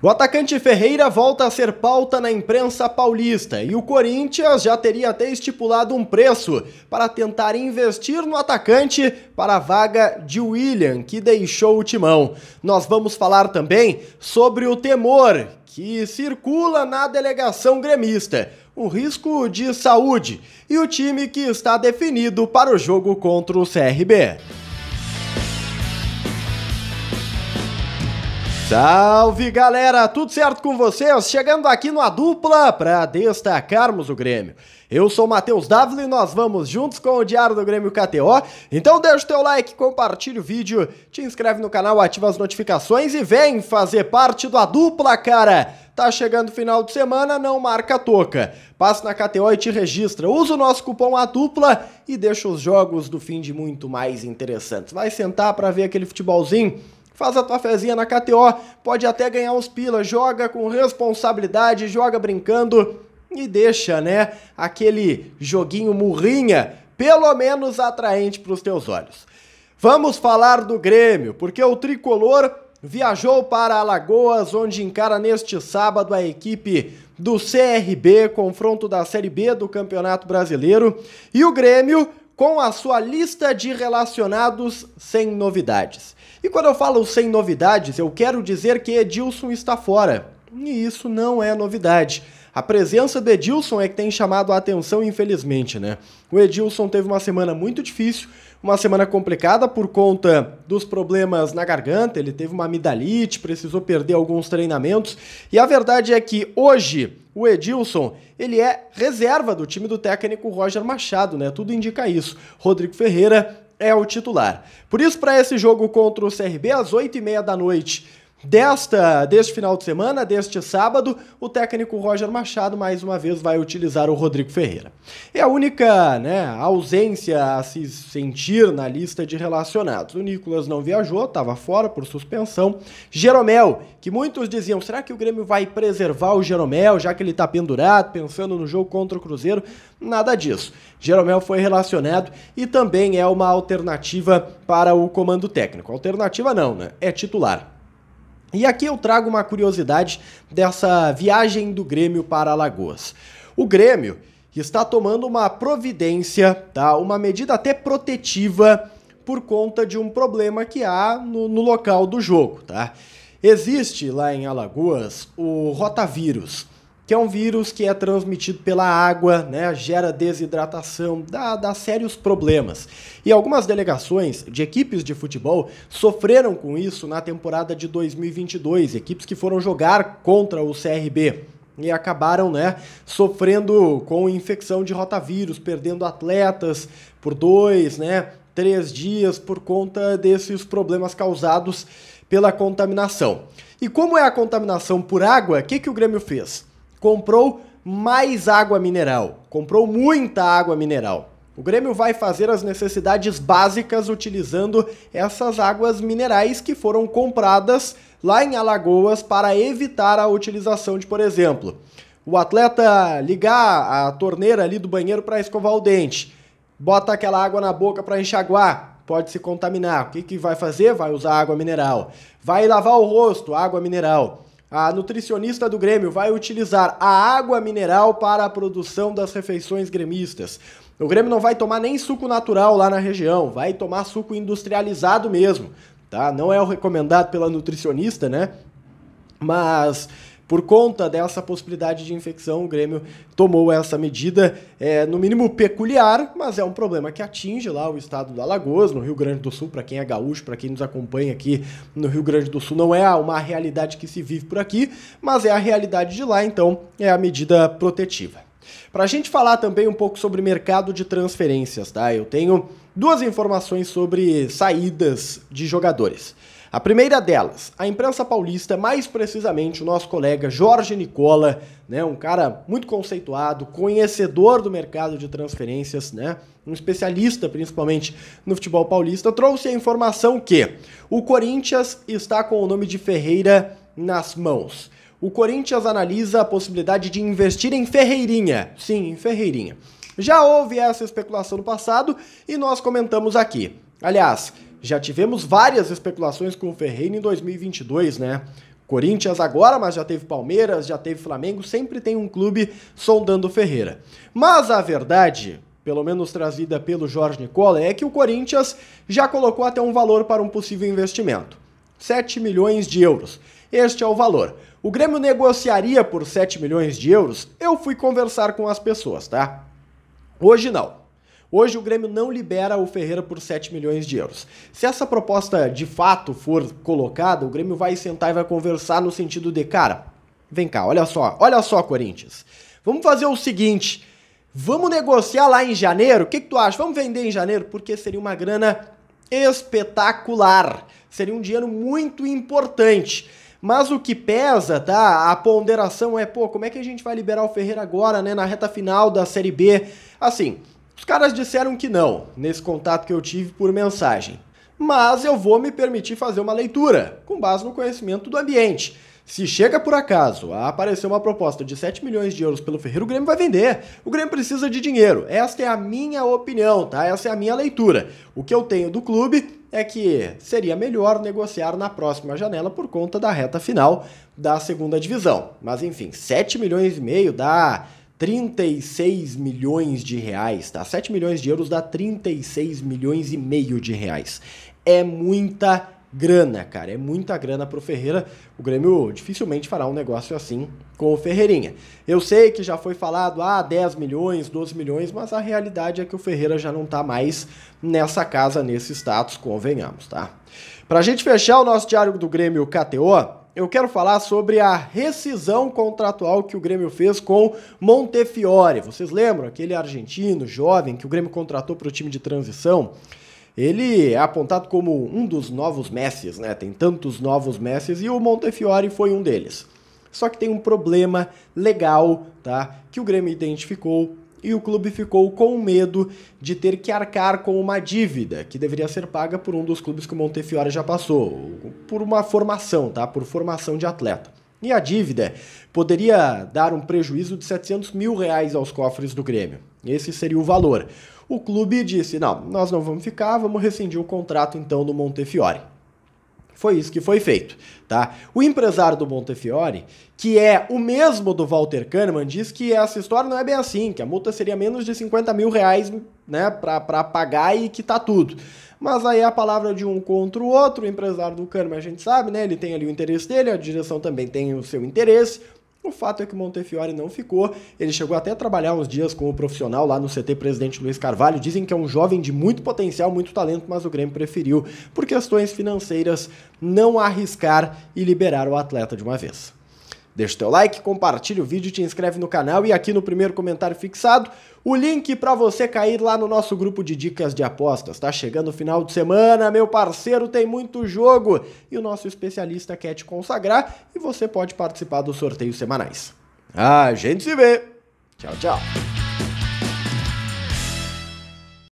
O atacante Ferreira volta a ser pauta na imprensa paulista e o Corinthians já teria até estipulado um preço para tentar investir no atacante para a vaga de William, que deixou o timão. Nós vamos falar também sobre o temor que circula na delegação gremista, o risco de saúde e o time que está definido para o jogo contra o CRB. Salve galera, tudo certo com vocês? Chegando aqui no A Dupla para destacarmos o Grêmio. Eu sou Matheus Dávila e nós vamos juntos com o Diário do Grêmio KTO. Então deixa o teu like, compartilha o vídeo, te inscreve no canal, ativa as notificações e vem fazer parte do A Dupla, cara! Tá chegando final de semana, não marca a toca. Passa na KTO e te registra. Usa o nosso cupom A Dupla e deixa os jogos do fim de muito mais interessantes. Vai sentar para ver aquele futebolzinho faz a tua fezinha na KTO, pode até ganhar uns pila, joga com responsabilidade, joga brincando e deixa, né, aquele joguinho murrinha, pelo menos atraente para os teus olhos. Vamos falar do Grêmio, porque o tricolor viajou para Alagoas, onde encara neste sábado a equipe do CRB, confronto da Série B do Campeonato Brasileiro, e o Grêmio com a sua lista de relacionados sem novidades. E quando eu falo sem novidades, eu quero dizer que Edilson está fora. E isso não é novidade. A presença do Edilson é que tem chamado a atenção, infelizmente, né? O Edilson teve uma semana muito difícil, uma semana complicada por conta dos problemas na garganta, ele teve uma amidalite, precisou perder alguns treinamentos. E a verdade é que hoje o Edilson, ele é reserva do time do técnico Roger Machado, né? Tudo indica isso. Rodrigo Ferreira é o titular. Por isso, para esse jogo contra o CRB, às 8h30 da noite, Desta, deste final de semana, deste sábado, o técnico Roger Machado mais uma vez vai utilizar o Rodrigo Ferreira. É a única né, ausência a se sentir na lista de relacionados. O Nicolas não viajou, estava fora por suspensão. Jeromel, que muitos diziam, será que o Grêmio vai preservar o Jeromel, já que ele está pendurado, pensando no jogo contra o Cruzeiro? Nada disso. Jeromel foi relacionado e também é uma alternativa para o comando técnico. Alternativa não, né? É titular. E aqui eu trago uma curiosidade dessa viagem do Grêmio para Alagoas. O Grêmio está tomando uma providência, tá? uma medida até protetiva por conta de um problema que há no, no local do jogo. Tá? Existe lá em Alagoas o rotavírus que é um vírus que é transmitido pela água, né, gera desidratação, dá, dá sérios problemas. E algumas delegações de equipes de futebol sofreram com isso na temporada de 2022, equipes que foram jogar contra o CRB e acabaram, né, sofrendo com infecção de rotavírus, perdendo atletas por dois, né, três dias por conta desses problemas causados pela contaminação. E como é a contaminação por água, o que, que o Grêmio fez? comprou mais água mineral, comprou muita água mineral. O Grêmio vai fazer as necessidades básicas utilizando essas águas minerais que foram compradas lá em Alagoas para evitar a utilização de, por exemplo, o atleta ligar a torneira ali do banheiro para escovar o dente, bota aquela água na boca para enxaguar, pode se contaminar. O que, que vai fazer? Vai usar água mineral. Vai lavar o rosto, água mineral. A nutricionista do Grêmio vai utilizar a água mineral para a produção das refeições gremistas. O Grêmio não vai tomar nem suco natural lá na região, vai tomar suco industrializado mesmo, tá? Não é o recomendado pela nutricionista, né? Mas por conta dessa possibilidade de infecção, o Grêmio tomou essa medida, é, no mínimo peculiar, mas é um problema que atinge lá o estado da Alagoas, no Rio Grande do Sul, para quem é gaúcho, para quem nos acompanha aqui no Rio Grande do Sul, não é uma realidade que se vive por aqui, mas é a realidade de lá, então é a medida protetiva. Para a gente falar também um pouco sobre mercado de transferências, tá? Eu tenho duas informações sobre saídas de jogadores. A primeira delas, a imprensa paulista, é mais precisamente o nosso colega Jorge Nicola, né, um cara muito conceituado, conhecedor do mercado de transferências, né, um especialista principalmente no futebol paulista, trouxe a informação que o Corinthians está com o nome de Ferreira nas mãos. O Corinthians analisa a possibilidade de investir em Ferreirinha. Sim, em Ferreirinha. Já houve essa especulação no passado e nós comentamos aqui. Aliás, já tivemos várias especulações com o Ferreira em 2022, né? Corinthians agora, mas já teve Palmeiras, já teve Flamengo, sempre tem um clube sondando o Ferreira. Mas a verdade, pelo menos trazida pelo Jorge Nicola, é que o Corinthians já colocou até um valor para um possível investimento. 7 milhões de euros. Este é o valor. O Grêmio negociaria por 7 milhões de euros? Eu fui conversar com as pessoas, tá? Hoje não. Hoje o Grêmio não libera o Ferreira por 7 milhões de euros. Se essa proposta de fato for colocada, o Grêmio vai sentar e vai conversar no sentido de, cara, vem cá, olha só, olha só, Corinthians. Vamos fazer o seguinte, vamos negociar lá em janeiro? O que, que tu acha? Vamos vender em janeiro? Porque seria uma grana espetacular. Seria um dinheiro muito importante. Mas o que pesa, tá? A ponderação é, pô, como é que a gente vai liberar o Ferreira agora, né, na reta final da Série B? Assim, os caras disseram que não, nesse contato que eu tive por mensagem. Mas eu vou me permitir fazer uma leitura, com base no conhecimento do ambiente. Se chega por acaso a aparecer uma proposta de 7 milhões de euros pelo Ferreira, o Grêmio vai vender. O Grêmio precisa de dinheiro. Esta é a minha opinião, tá? Essa é a minha leitura. O que eu tenho do clube é que seria melhor negociar na próxima janela por conta da reta final da segunda divisão. Mas enfim, 7 milhões e meio dá 36 milhões de reais, tá? 7 milhões de euros dá 36 milhões e meio de reais. É muita grana, cara. É muita grana pro Ferreira. O Grêmio dificilmente fará um negócio assim com o Ferreirinha. Eu sei que já foi falado, ah, 10 milhões, 12 milhões, mas a realidade é que o Ferreira já não tá mais nessa casa, nesse status, convenhamos, tá? Pra gente fechar o nosso diário do Grêmio KTO, eu quero falar sobre a rescisão contratual que o Grêmio fez com Montefiore. Vocês lembram aquele argentino jovem que o Grêmio contratou para o time de transição? Ele é apontado como um dos novos Messi, né? Tem tantos novos Messi e o Montefiore foi um deles. Só que tem um problema legal, tá? Que o Grêmio identificou e o clube ficou com medo de ter que arcar com uma dívida que deveria ser paga por um dos clubes que o Montefiore já passou, por uma formação, tá? Por formação de atleta. E a dívida poderia dar um prejuízo de 700 mil reais aos cofres do Grêmio. Esse seria o valor. O clube disse: não, nós não vamos ficar, vamos rescindir o contrato então do Montefiore. Foi isso que foi feito, tá? O empresário do Montefiore, que é o mesmo do Walter Kahneman, diz que essa história não é bem assim, que a multa seria menos de 50 mil reais, né, para pagar e quitar tá tudo. Mas aí a palavra de um contra o outro, o empresário do Kahneman a gente sabe, né, ele tem ali o interesse dele, a direção também tem o seu interesse, o fato é que Montefiore não ficou. Ele chegou até a trabalhar uns dias como profissional lá no CT Presidente Luiz Carvalho. Dizem que é um jovem de muito potencial, muito talento, mas o Grêmio preferiu, por questões financeiras, não arriscar e liberar o atleta de uma vez. Deixa o teu like, compartilha o vídeo, te inscreve no canal e aqui no primeiro comentário fixado o link para você cair lá no nosso grupo de dicas de apostas. Tá chegando o final de semana, meu parceiro, tem muito jogo e o nosso especialista quer te consagrar e você pode participar dos sorteios semanais. A gente se vê. Tchau, tchau.